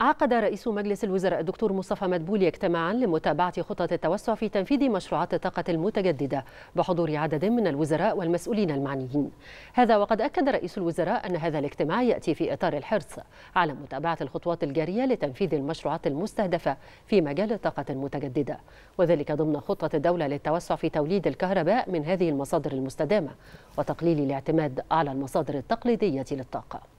عقد رئيس مجلس الوزراء الدكتور مصطفى مدبولي اجتماعا لمتابعة خطط التوسع في تنفيذ مشروعات الطاقة المتجددة بحضور عدد من الوزراء والمسؤولين المعنيين هذا وقد أكد رئيس الوزراء أن هذا الاجتماع يأتي في إطار الحرص على متابعة الخطوات الجارية لتنفيذ المشروعات المستهدفة في مجال الطاقة المتجددة وذلك ضمن خطة الدولة للتوسع في توليد الكهرباء من هذه المصادر المستدامة وتقليل الاعتماد على المصادر التقليدية للطاقة